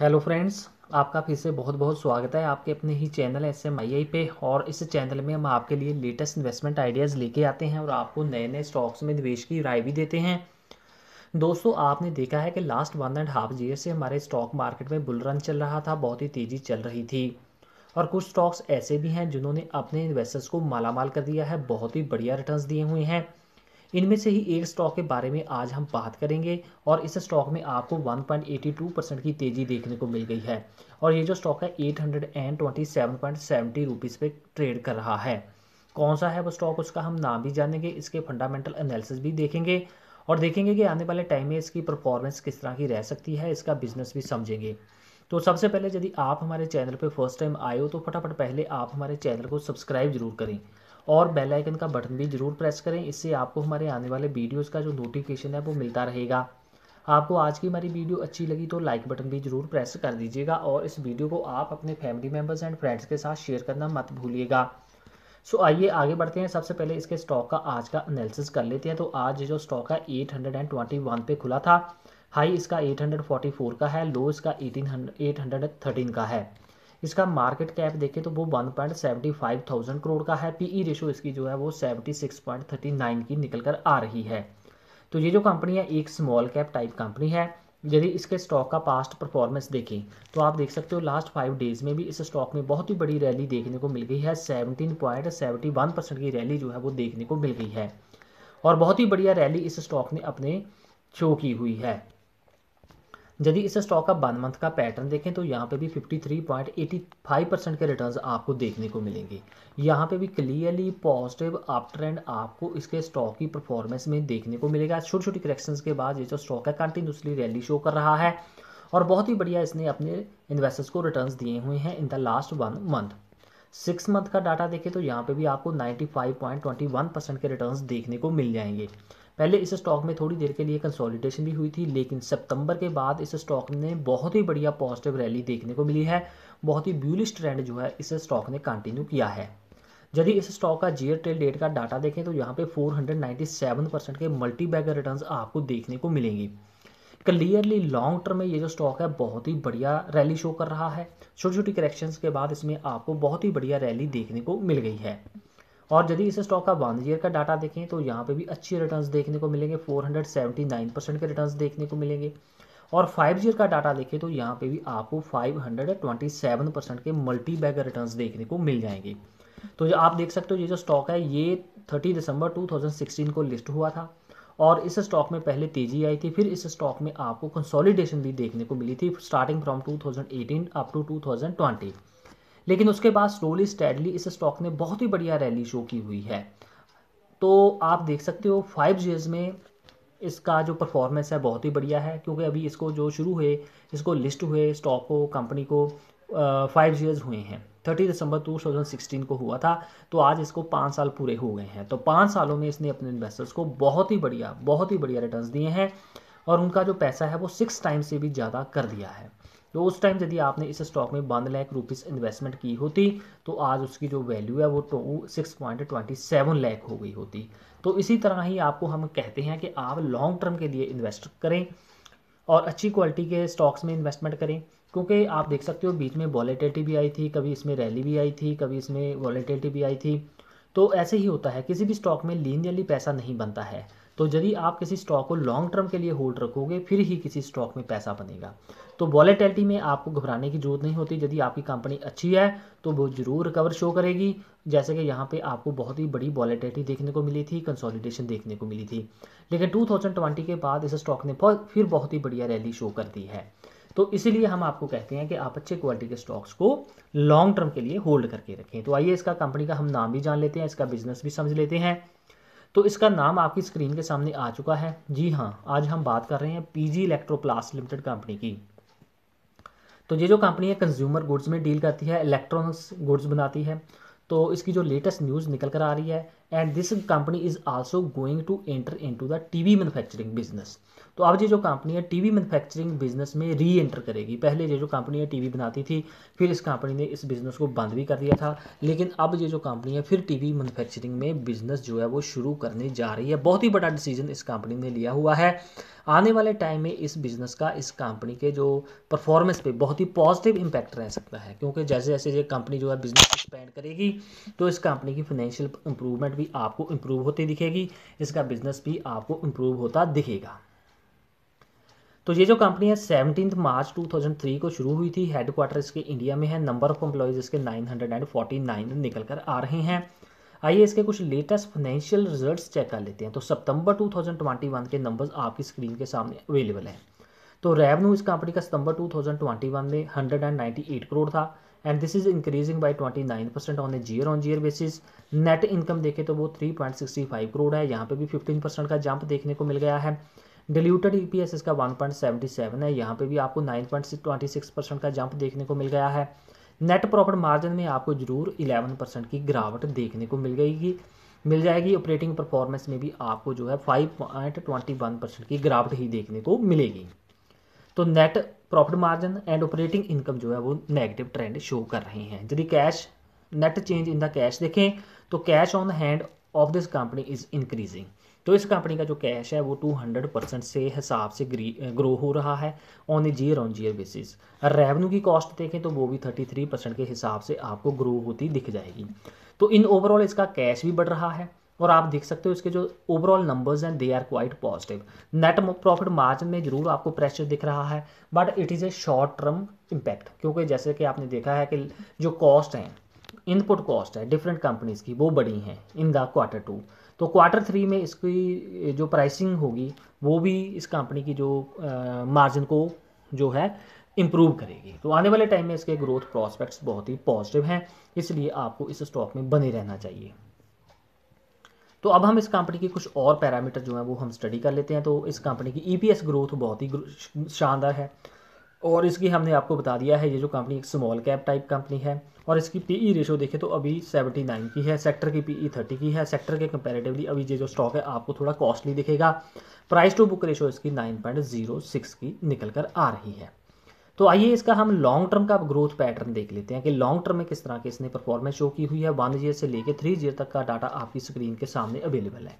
hello friends आपका फिर से बहुत बहुत स्वागत है आपके अपने ही channel S M I I पे और इस चैनल में हम आपके लिए लेटेस्ट इन्वेस्टमेंट आइडियाज़ लेके आते हैं और आपको नए नए स्टॉक्स में निवेश की राय भी देते हैं दोस्तों आपने देखा है कि last one and half year से हमारे स्टॉक मार्केट में बुल रन चल रहा था बहुत ही तेज़ी चल रही थी और कुछ स्टॉक्स ऐसे भी हैं जिन्होंने अपने इन्वेस्टर्स को मालामाल कर दिया है बहुत ही बढ़िया रिटर्न दिए हुए हैं इनमें से ही एक स्टॉक के बारे में आज हम बात करेंगे और इस स्टॉक में आपको 1.82 परसेंट की तेज़ी देखने को मिल गई है और ये जो स्टॉक है eight hundred and twenty seven point seventy rupees पे ट्रेड कर रहा है कौन सा है वो स्टॉक उसका हम नाम भी जानेंगे इसके फंडामेंटल एनालिसिस भी देखेंगे और देखेंगे कि आने वाले टाइम में इसकी परफॉर्मेंस किस तरह की रह सकती है इसका बिजनेस भी समझेंगे तो सबसे पहले यदि आप हमारे चैनल पर फर्स्ट टाइम आए हो तो फटाफट पहले आप हमारे चैनल को सब्सक्राइब जरूर करें और बेल आइकन का बटन भी ज़रूर प्रेस करें इससे आपको हमारे आने वाले वीडियोज़ का जो नोटिफिकेशन है वो मिलता रहेगा आपको आज की हमारी वीडियो अच्छी लगी तो लाइक बटन भी ज़रूर प्रेस कर दीजिएगा और इस वीडियो को आप अपने फैमिली मेम्बर्स एंड फ्रेंड्स के साथ शेयर करना मत भूलिएगा सो आइए आगे बढ़ते हैं सबसे पहले इसके स्टॉक का आज का एनालिसिस कर लेते हैं तो आज जो स्टॉक है 821 पे खुला था हाई इसका 844 का है लो इसका 1813 का है इसका मार्केट कैप देखें तो वो one point seventy five thousand crore का है पीई रेशो e इसकी जो है वो seventy six point thirty nine की निकल कर आ रही है तो ये जो कंपनी है एक स्मॉल कैप टाइप कंपनी है यदि इसके स्टॉक का पास्ट परफॉर्मेंस देखें तो आप देख सकते हो लास्ट फाइव डेज़ में भी इस स्टॉक में बहुत ही बड़ी रैली देखने को मिल गई है seventeen point seventy one percent की रैली जो है वो देखने को मिल गई है और बहुत ही बढ़िया रैली इस स्टॉक ने अपने शो की हुई है यदि इस स्टॉक का वन मंथ का पैटर्न देखें तो यहाँ पे भी 53.85 परसेंट के रिटर्न्स आपको देखने को मिलेंगे यहाँ पे भी क्लियरली पॉजिटिव अप ट्रेंड आपको इसके स्टॉक की परफॉर्मेंस में देखने को मिलेगा छोटी छोटी करेक्शंस के बाद ये जो स्टॉक है कंटिन्यूसली रैली शो कर रहा है और बहुत ही बढ़िया इसने अपने इन्वेस्टर्स को रिटर्न दिए हुए हैं in the last one month six month का डाटा देखें तो यहाँ पे भी आपको 95.21 परसेंट के रिटर्न्स देखने को मिल जाएंगे पहले इस स्टॉक में थोड़ी देर के लिए कंसोलिडेशन भी हुई थी लेकिन सितंबर के बाद इस स्टॉक ने बहुत ही बढ़िया पॉजिटिव रैली देखने को मिली है बहुत ही ब्यूलिश ट्रेंड जो है इस स्टॉक ने कंटिन्यू किया है यदि इस स्टॉक का जी टेल डेट का डाटा देखें तो यहाँ पे 497 परसेंट के मल्टी बैगर रिटर्न आपको देखने को मिलेंगे क्लियरली लॉन्ग टर्म में ये जो स्टॉक है बहुत ही बढ़िया रैली शो कर रहा है छोटी छोटी करेक्शंस के बाद इसमें आपको बहुत ही बढ़िया रैली देखने को मिल गई है और यदि इस स्टॉक का वन ईयर का डाटा देखें तो यहाँ पे भी अच्छे रिटर्न्स देखने को मिलेंगे 479 परसेंट के रिटर्न्स देखने को मिलेंगे और फाइव ईयर का डाटा देखें तो यहाँ पे भी आपको 527 परसेंट के मल्टी बैगर रिटर्न्स देखने को मिल जाएंगे तो जो आप देख सकते हो ये जो स्टॉक है ये 30 दिसंबर 2016 को लिस्ट हुआ था और इस स्टॉक में पहले तेज़ी आई थी फिर इस स्टॉक में आपको कंसोलिडेशन भी देखने को मिली थी starting from eighteen up to twenty लेकिन उसके बाद स्लोली स्टेडली इस स्टॉक ने बहुत ही बढ़िया रैली शो की हुई है तो आप देख सकते हो फाइव जीयर्स में इसका जो परफॉर्मेंस है बहुत ही बढ़िया है क्योंकि अभी इसको जो शुरू हुए इसको लिस्ट हुए स्टॉक को कंपनी को फाइव जीयर्स हुए हैं थर्टी दिसंबर सिक्सटीन को हुआ था तो आज इसको पाँच साल पूरे हो गए हैं तो पाँच सालों में इसने अपने इन्वेस्टर्स को बहुत ही बढ़िया बहुत ही बढ़िया रिटर्न दिए हैं और उनका जो पैसा है वो सिक्स टाइम से भी ज़्यादा कर दिया है तो उस टाइम यदि आपने इस स्टॉक में वन लाख रुपीस इन्वेस्टमेंट की होती तो आज उसकी जो वैल्यू है वो two six point twenty seven lakh हो गई होती तो इसी तरह ही आपको हम कहते हैं कि आप लॉन्ग टर्म के लिए इन्वेस्ट करें और अच्छी क्वालिटी के स्टॉक्स में इन्वेस्टमेंट करें क्योंकि आप देख सकते हो बीच में वॉलेटिलिटी भी आई थी कभी इसमें रैली भी आई थी कभी इसमें वॉलेटिलिटी भी आई थी तो ऐसे ही होता है किसी भी स्टॉक में लीनियरली पैसा नहीं बनता है तो यदि आप किसी स्टॉक को लॉन्ग टर्म के लिए होल्ड रखोगे फिर ही किसी स्टॉक में पैसा बनेगा तो वॉलेटिलिटी में आपको घबराने की जरूरत नहीं होती यदि आपकी कंपनी अच्छी है तो वो जरूर रिकवर शो करेगी जैसे कि यहाँ पे आपको बहुत ही बड़ी वॉलेटिलिटी देखने को मिली थी कंसोलिडेशन देखने को मिली थी लेकिन टू के बाद इस स्टॉक ने फिर बहुत ही बढ़िया रैली शो कर दी है तो इसीलिए हम आपको कहते हैं कि आप अच्छे क्वालिटी के स्टॉक्स को लॉन्ग टर्म के लिए होल्ड करके रखें तो आइए इसका कंपनी का हम नाम भी जान लेते हैं इसका बिजनेस भी समझ लेते हैं तो इसका नाम आपकी स्क्रीन के सामने आ चुका है जी हाँ आज हम बात कर रहे हैं पीजी इलेक्ट्रोप्लास्ट लिमिटेड कंपनी की तो ये जो कंपनी है कंज्यूमर गुड्स में डील करती है इलेक्ट्रॉनिक्स गुड्स बनाती है तो इसकी जो लेटेस्ट न्यूज़ निकल कर आ रही है and this company is also going to enter into the TV manufacturing business तो अब ये जो कंपनी है टीवी मैन्युफैक्चरिंग बिजनेस में री एंटर करेगी पहले ये जो कंपनी है टीवी बनाती थी फिर इस कंपनी ने इस बिज़नेस को बंद भी कर दिया था लेकिन अब ये जो कंपनी है फिर टीवी मैन्युफैक्चरिंग में बिज़नेस जो है वो शुरू करने जा रही है बहुत ही बड़ा डिसीजन इस कंपनी ने लिया हुआ है आने वाले टाइम में इस बिज़नेस का इस कंपनी के जो परफॉर्मेंस पे बहुत ही पॉजिटिव इम्पैक्ट रह सकता है क्योंकि जैसे जैसे ये कंपनी जो है बिज़नेस एक्सपेंड करेगी तो इस कंपनी की फाइनेंशियल इंप्रूवमेंट भी आपको इम्प्रूव होती दिखेगी इसका बिज़नेस भी आपको इम्प्रूव होता दिखेगा तो ये जो कंपनी है सेवनटीन मार्च 2003 को शुरू हुई थी हेडक्वार्टर इसके इंडिया में है नंबर ऑफ एम्प्लॉयज़ इसके 949 निकल कर आ रहे हैं आइए इसके कुछ लेटेस्ट फाइनेंशियल रिजल्ट्स चेक कर लेते हैं तो सितंबर 2021 के नंबर्स आपकी स्क्रीन के सामने अवेलेबल हैं तो रेवेन्यू इस कंपनी का सितंबर 2021 में 198 करोड़ था and this is increasing by 29 percent on a year on year basis net income देखें तो वो 3.65 करोड़ है यहाँ पे भी फिफ्टीन परसेंट का जंप देखने को मिल गया है डिल्यूटेड ई इसका वन है यहाँ पे भी आपको नाइन परसेंट का जंप देखने को मिल गया है नेट प्रॉफिट मार्जिन में आपको जरूर 11 परसेंट की गिरावट देखने को मिल गएगी मिल जाएगी ऑपरेटिंग परफॉर्मेंस में भी आपको जो है five point twenty one percent की गिरावट ही देखने को मिलेगी तो net profit margin and operating income जो है वो नेगेटिव ट्रेंड शो कर रहे हैं यदि cash net change in the cash देखें तो cash on hand of this company is increasing तो इस कंपनी का जो कैश है वो 200 परसेंट से हिसाब से ग्रो हो रहा है on a year on year basis revenue की कॉस्ट देखें तो वो भी 33 परसेंट के हिसाब से आपको ग्रो होती दिख जाएगी तो इन ओवरऑल इसका कैश भी बढ़ रहा है और आप देख सकते हो इसके जो ओवरऑल नंबर्स हैं they are quite positive net profit margin में जरूर आपको प्रेशर दिख रहा है but it is a short term impact क्योंकि जैसे कि आपने देखा है कि जो कॉस्ट हैं इनपुट कॉस्ट है डिफरेंट कंपनीज़ की वो बड़ी हैं इन द क्वार्टर टू तो क्वार्टर थ्री में इसकी जो प्राइसिंग होगी वो भी इस कंपनी की जो मार्जिन को जो है इम्प्रूव करेगी तो आने वाले टाइम में इसके ग्रोथ प्रॉस्पेक्ट्स बहुत ही पॉजिटिव हैं इसलिए आपको इस स्टॉक में बने रहना चाहिए तो अब हम इस कंपनी के कुछ और पैरामीटर जो हैं वो हम स्टडी कर लेते हैं तो इस कंपनी की ईपीएस e ग्रोथ बहुत ही शानदार है और इसकी हमने आपको बता दिया है ये जो कंपनी एक स्मॉल कैप टाइप कंपनी है और इसकी पीई रेशो e देखें तो अभी 79 की है सेक्टर की पीई 30 e की है सेक्टर के कंपैरेटिवली अभी ये जो स्टॉक है आपको थोड़ा कॉस्टली दिखेगा प्राइस टू बुक रेशो इसकी 9.06 की निकल कर आ रही है तो आइए इसका हम लॉन्ग टर्म का ग्रोथ पैटर्न देख लेते हैं कि लॉन्ग टर्म में किस तरह की इसने परफॉर्मेंस शो की हुई है वन ईयर से लेकर थ्री ईयर तक का डाटा आपकी स्क्रीन के सामने अवेलेबल है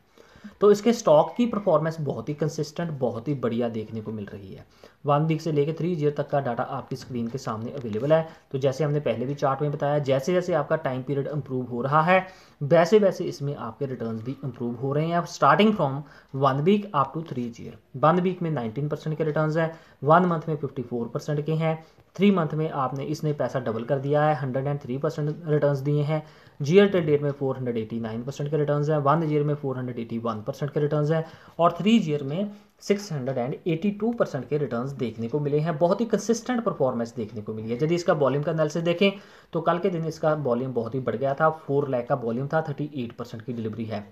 तो इसके स्टॉक की परफॉर्मेंस बहुत ही कंसिस्टेंट बहुत ही बढ़िया देखने को मिल रही है वन वीक से लेकर थ्री ईयर तक का डाटा आपकी स्क्रीन के सामने अवेलेबल है तो जैसे हमने पहले भी चार्ट में बताया जैसे जैसे आपका टाइम पीरियड इंप्रूव हो रहा है वैसे वैसे इसमें आपके रिटर्न भी इंप्रूव हो रहे हैं starting from one week up to three year one week में नाइनटीन परसेंट के रिटर्न है वन मंथ में फिफ्टी फोर परसेंट के हैं थ्री मंथ में आपने इसने पैसा डबल कर दिया है hundred and three percent return दिए हैं जीयर टू डेट में four hundred eighty nine percent के रिटर्न है वन ईयर में four hundred eighty one percent के रिटर्न है और थ्री ईयर में six hundred and eighty two percent के रिटर्न देखने को मिले हैं बहुत ही कंसिस्टेंट परफॉर्मेंस देखने को मिली है यदि इसका वॉल्यूम का नल से देखें तो कल के दिन इसका वॉल्यूम बहुत ही बढ़ गया था फोर लैख का वॉल्यूम था थर्टी एट परसेंट की डिलीवरी है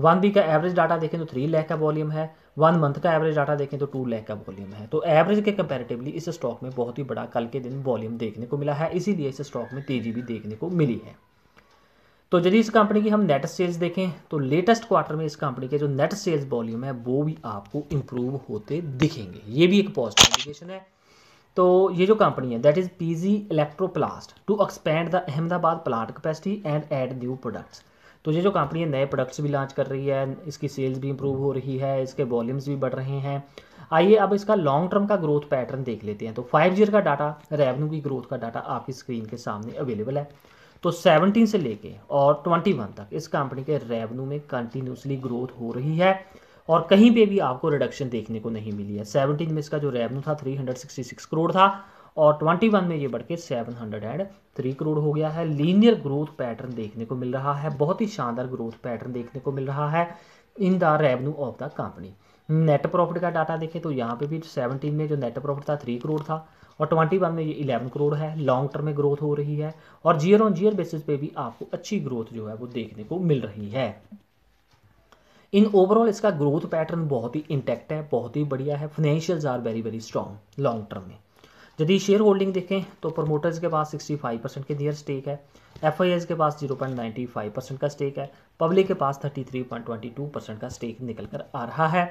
वन वीक का एवरेज डाटा देखें तो थ्री लैख का वॉल्यूम है वन मंथ का एवरेज डाटा देखें तो टू लैख का वॉल्यूम है तो एवरेज के कंपैरेटिवली इस स्टॉक में बहुत ही बड़ा कल के दिन वॉल्यूम देखने को मिला है इसीलिए इस स्टॉक में तेजी भी देखने को मिली है तो यदि इस कंपनी की हम नेट सेल्स देखें तो लेटेस्ट क्वार्टर में इस कंपनी के जो नेट सेल्स वॉल्यूम है वो भी आपको इम्प्रूव होते दिखेंगे ये भी एक पॉजिटिव इंडिकेशन है तो ये जो कंपनी है that is PG Electroplast to expand the Ahmedabad plant capacity and add new products तो ये जो कंपनी नए प्रोडक्ट्स भी लॉन्च कर रही है इसकी सेल्स भी इंप्रूव हो रही है इसके वॉल्यूम्स भी बढ़ रहे हैं आइए अब इसका लॉन्ग टर्म का ग्रोथ पैटर्न देख लेते हैं तो फाइव ईयर का डाटा रेवेन्यू की ग्रोथ का डाटा आपकी स्क्रीन के सामने अवेलेबल है तो 17 से लेके और 21 तक इस कंपनी के रेवेन्यू में कंटिन्यूसली ग्रोथ हो रही है और कहीं पे भी आपको रिडक्शन देखने को नहीं मिली है 17 में इसका जो रेवेन्यू था 366 करोड़ था और 21 में ये बढ़ के सेवन थ्री करोड़ हो गया है लीनियर ग्रोथ पैटर्न देखने को मिल रहा है बहुत ही शानदार ग्रोथ पैटर्न देखने को मिल रहा है in the revenue of the company net profit का डाटा देखें तो यहाँ पे भी 17 में जो नेट प्रॉफिट था थ्री करोड़ था और 21 में ये 11 करोड़ है लॉन्ग टर्म में ग्रोथ हो रही है और जीयर ऑन जीयर बेसिस पे भी आपको अच्छी ग्रोथ जो है वो देखने को मिल रही है इन ओवरऑल इसका ग्रोथ पैटर्न बहुत ही इंटेक्ट है बहुत ही बढ़िया है financial are very very strong long term में यदि शेयर होल्डिंग देखें तो प्रमोटर्स के पास 65 परसेंट के नियर स्टेक है एफ के पास 0.95 परसेंट का स्टेक है पब्लिक के पास 33.22 परसेंट का स्टेक निकल कर आ रहा है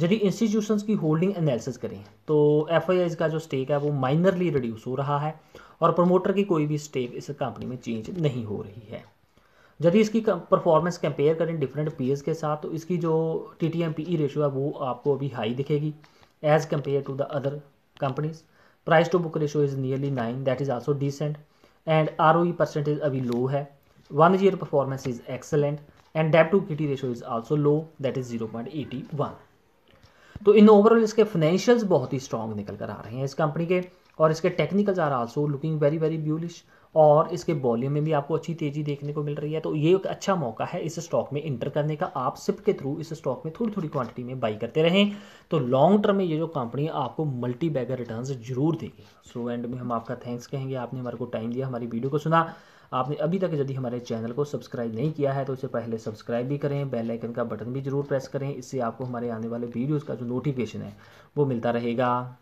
यदि इंस्टीट्यूशन की होल्डिंग एनालिसिस करें तो एफ का जो स्टेक है वो माइनरली रिड्यूस हो रहा है और प्रमोटर की कोई भी स्टेक इस कंपनी में चेंज नहीं हो रही है यदि इसकी परफॉर्मेंस कंपेयर करें डिफरेंट पीएस के साथ तो इसकी जो T T M P E ratio है वो आपको अभी हाई दिखेगी as compared to the other companies price to book ratio is nearly 9 that is also decent and ROE percentage abhi low hai one year performance is excellent and debt to kitty ratio is also low that is 0.81 तो in overall इसके financials बहुत ही strong निकल कर आ रहे हैं इस company के और इसके technicals are also looking very very bullish और इसके वॉल्यूम में भी आपको अच्छी तेज़ी देखने को मिल रही है तो ये एक अच्छा मौका है इस स्टॉक में इंटर करने का आप सिप के थ्रू इस स्टॉक में थोड़ी थोड़ी क्वांटिटी में बाई करते रहें तो लॉन्ग टर्म में ये जो कंपनी आपको मल्टी बैगर रिटर्न जरूर देगी सो एंड में हम आपका थैंक्स कहेंगे आपने हमारे को टाइम दिया हमारी वीडियो को सुना आपने अभी तक यदि हमारे चैनल को सब्सक्राइब नहीं किया है तो इसे पहले सब्सक्राइब भी करें बेल आइकन का बटन भी जरूर प्रेस करें इससे आपको हमारे आने वाले वीडियोज़ का जो नोटिफिकेशन है वो मिलता रहेगा